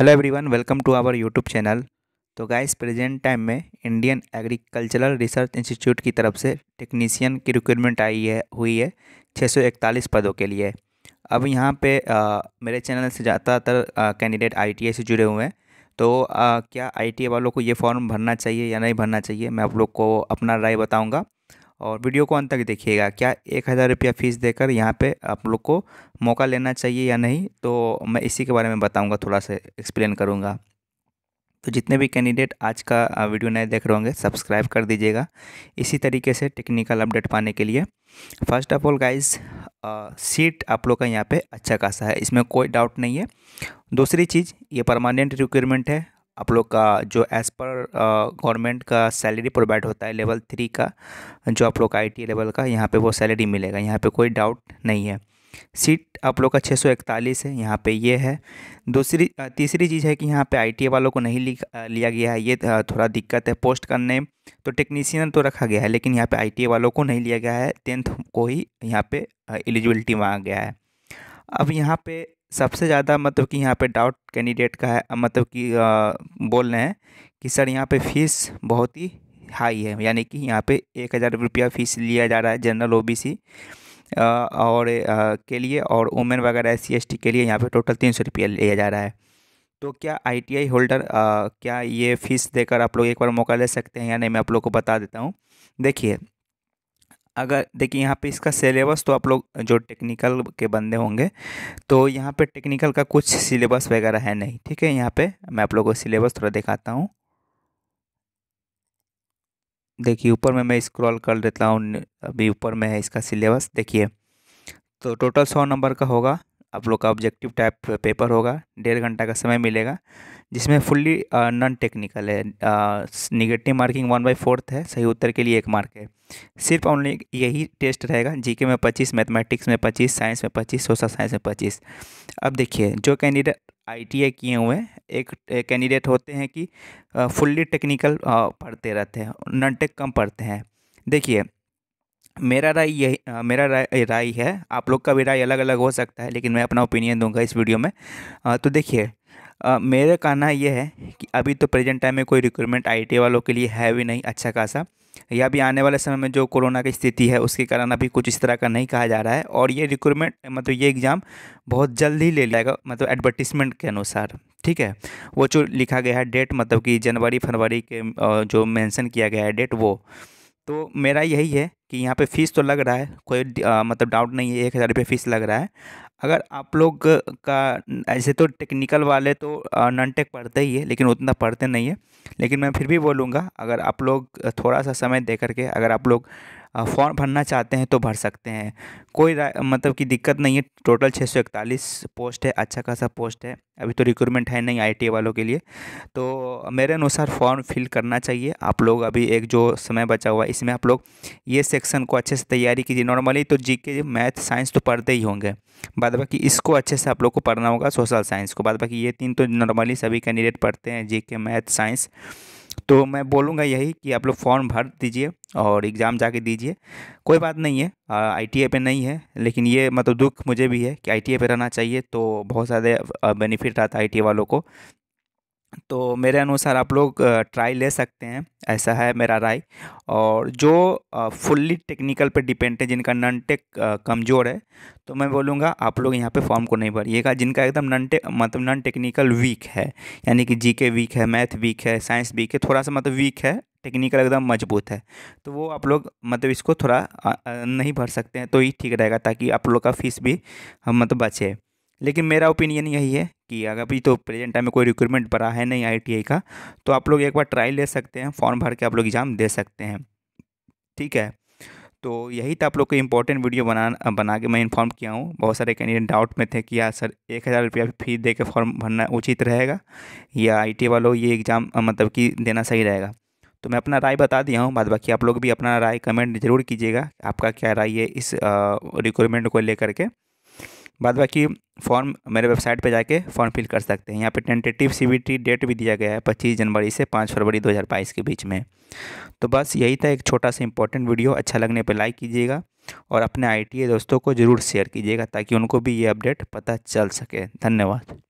hello everyone welcome to our YouTube channel तो guys present time में Indian Agricultural Research Institute की तरफ से टेक्नीशियन की रिक्रूटमेंट आई है हुई है 641 पदों के लिए अब यहाँ पे आ, मेरे चैनल से ज़्यादातर कैंडिडेट आई से जुड़े हुए हैं तो आ, क्या आई वालों को ये फॉर्म भरना चाहिए या नहीं भरना चाहिए मैं आप लोग को अपना राय बताऊँगा और वीडियो को अंत तक देखिएगा क्या एक हज़ार रुपया फ़ीस देकर यहाँ पे आप लोग को मौका लेना चाहिए या नहीं तो मैं इसी के बारे में बताऊँगा थोड़ा सा एक्सप्लेन करूँगा तो जितने भी कैंडिडेट आज का वीडियो नए देख रहे होंगे सब्सक्राइब कर दीजिएगा इसी तरीके से टेक्निकल अपडेट पाने के लिए first of all guys seat आप लोग का यहाँ पे अच्छा खासा है इसमें कोई डाउट नहीं है दूसरी चीज़ ये परमानेंट रिक्वायरमेंट है आप लोग का जो एज़ पर गवर्नमेंट का सैलरी प्रोवाइड होता है लेवल थ्री का जो आप लोग का आई लेवल का यहाँ पे वो सैलरी मिलेगा यहाँ पे कोई डाउट नहीं है सीट आप लोग का 641 है यहाँ पे ये है दूसरी तीसरी चीज़ है कि यहाँ पे आई वालों को नहीं लिया गया है ये थोड़ा दिक्कत है पोस्ट करने तो टेक्नीसियन तो रखा गया है लेकिन यहाँ पे आई वालों को नहीं लिया गया है टेंथ को ही यहाँ पे एलिजिबिलिटी मांगा गया है अब यहाँ पे सबसे ज़्यादा मतलब कि यहाँ पे डाउट कैंडिडेट का है मतलब कि बोल रहे हैं कि सर यहाँ पे फ़ीस बहुत ही हाई है यानी कि यहाँ पे एक हज़ार रुपया फ़ीस लिया जा रहा है जनरल ओबीसी और आ, के लिए और वुमेन वगैरह एस सी के लिए यहाँ पे टोटल तीन सौ रुपया लिया जा रहा है तो क्या आईटीआई होल्डर क्या ये फ़ीस देकर आप लोग एक बार मौका ले सकते हैं या नहीं मैं आप लोग को बता देता हूँ देखिए अगर देखिए यहाँ पे इसका सिलेबस तो आप लोग जो टेक्निकल के बंदे होंगे तो यहाँ पे टेक्निकल का कुछ सिलेबस वगैरह है नहीं ठीक है यहाँ पे मैं आप लोगों को सिलेबस थोड़ा दिखाता हूँ देखिए ऊपर में मैं स्क्रॉल कर देता हूँ अभी ऊपर में है इसका सिलेबस देखिए तो टोटल सौ नंबर का होगा आप लोग का ऑब्जेक्टिव टाइप पेपर होगा डेढ़ घंटा का समय मिलेगा जिसमें फुल्ली नॉन टेक्निकल है negative marking one by fourth है सही उत्तर के लिए एक मार्क है सिर्फ ओनली यही टेस्ट रहेगा जीके में पच्चीस मैथमेटिक्स में पच्चीस साइंस में पच्चीस सोशल साइंस में पच्चीस अब देखिए जो कैंडिडेट आई किए हुए हैं एक कैंडिडेट होते हैं कि फुल्ली टेक्निकल पढ़ते रहते हैं नॉन टेक कम पढ़ते हैं देखिए मेरा राय यही मेरा राय राय है आप लोग का भी राय अलग अलग हो सकता है लेकिन मैं अपना ओपिनियन दूंगा इस वीडियो में आ, तो देखिए मेरा कहना यह है कि अभी तो प्रेजेंट टाइम में कोई रिक्रूटमेंट आईटी वालों के लिए है भी नहीं अच्छा खासा या भी आने वाले समय में जो कोरोना की स्थिति है उसके कारण अभी कुछ इस तरह का नहीं कहा जा रहा है और ये रिक्रूटमेंट मतलब ये एग्ज़ाम बहुत जल्द ही ले जाएगा मतलब एडवर्टिजमेंट के अनुसार ठीक है वो जो लिखा गया है डेट मतलब कि जनवरी फरवरी के जो मेंशन किया गया है डेट वो तो मेरा यही है कि यहाँ पे फ़ीस तो लग रहा है कोई आ, मतलब डाउट नहीं है एक हज़ार रुपये फ़ीस लग रहा है अगर आप लोग का ऐसे तो टेक्निकल वाले तो नन टेक पढ़ते ही है लेकिन उतना पढ़ते नहीं है लेकिन मैं फिर भी बोलूँगा अगर आप लोग थोड़ा सा समय दे करके अगर आप लोग फॉर्म भरना चाहते हैं तो भर सकते हैं कोई मतलब कि दिक्कत नहीं है टोटल छः सौ इकतालीस पोस्ट है अच्छा खासा पोस्ट है अभी तो रिक्रूटमेंट है नहीं आई वालों के लिए तो मेरे अनुसार फॉर्म फिल करना चाहिए आप लोग अभी एक जो समय बचा हुआ है इसमें आप लोग ये सेक्शन को अच्छे से तैयारी कीजिए नॉर्मली तो जी के मैथ साइंस तो पढ़ते ही होंगे बाद बाकी इसको अच्छे से आप लोग को पढ़ना होगा सोशल साइंस को बाद बाकी ये तीन तो नॉर्मली सभी कैंडिडेट पढ़ते हैं जी के मैथ साइंस तो मैं बोलूँगा यही कि आप लोग फॉर्म भर दीजिए और एग्ज़ाम जाके दीजिए कोई बात नहीं है आई पे नहीं है लेकिन ये मतलब दुख मुझे भी है कि आई पे रहना चाहिए तो बहुत ज़्यादा बेनिफिट आता है आई वालों को तो मेरे अनुसार आप लोग ट्राई ले सकते हैं ऐसा है मेरा राय और जो फुल्ली टेक्निकल पे डिपेंड है जिनका नन टेक कमज़ोर है तो मैं बोलूँगा आप लोग यहाँ पे फॉर्म को नहीं भरिएगा जिनका एकदम नन टेक मतलब नन टेक्निकल वीक है यानी कि जीके वीक है मैथ वीक है साइंस वीक है थोड़ा सा मतलब वीक है टेक्निकल एकदम मजबूत है तो वो आप लोग मतलब इसको थोड़ा नहीं भर सकते हैं तो ही ठीक रहेगा ताकि आप लोग का फीस भी हम मतलब बचे लेकिन मेरा ओपिनियन यही है कि अगर अभी तो प्रेजेंट टाइम में कोई रिक्रूटमेंट भरा है नहीं आई का तो आप लोग एक बार ट्राई ले सकते हैं फॉर्म भर के आप लोग एग्ज़ाम दे सकते हैं ठीक है तो यही था आप लोग को इम्पोर्टेंट वीडियो बना बना के मैं इन्फॉर्म किया हूँ बहुत सारे कैंडिडेट डाउट में थे कि यार सर एक हज़ार रुपया फी दे के फॉर्म भरना उचित रहेगा या आई वालों ये एग्ज़ाम मतलब कि देना सही रहेगा तो मैं अपना राय बता दिया हूँ बाद बाकी आप लोग भी अपना राय कमेंट ज़रूर कीजिएगा आपका क्या राय है इस रिक्वायरमेंट को लेकर के बाद बाकी फॉर्म मेरे वेबसाइट पे जाके फॉर्म फिल कर सकते हैं यहाँ पे टेंटेटिव सीबीटी डेट भी दिया गया है पच्चीस जनवरी से पाँच फरवरी दो के बीच में तो बस यही था एक छोटा सा इंपॉर्टेंट वीडियो अच्छा लगने पर लाइक कीजिएगा और अपने आई दोस्तों को ज़रूर शेयर कीजिएगा ताकि उनको भी ये अपडेट पता चल सके धन्यवाद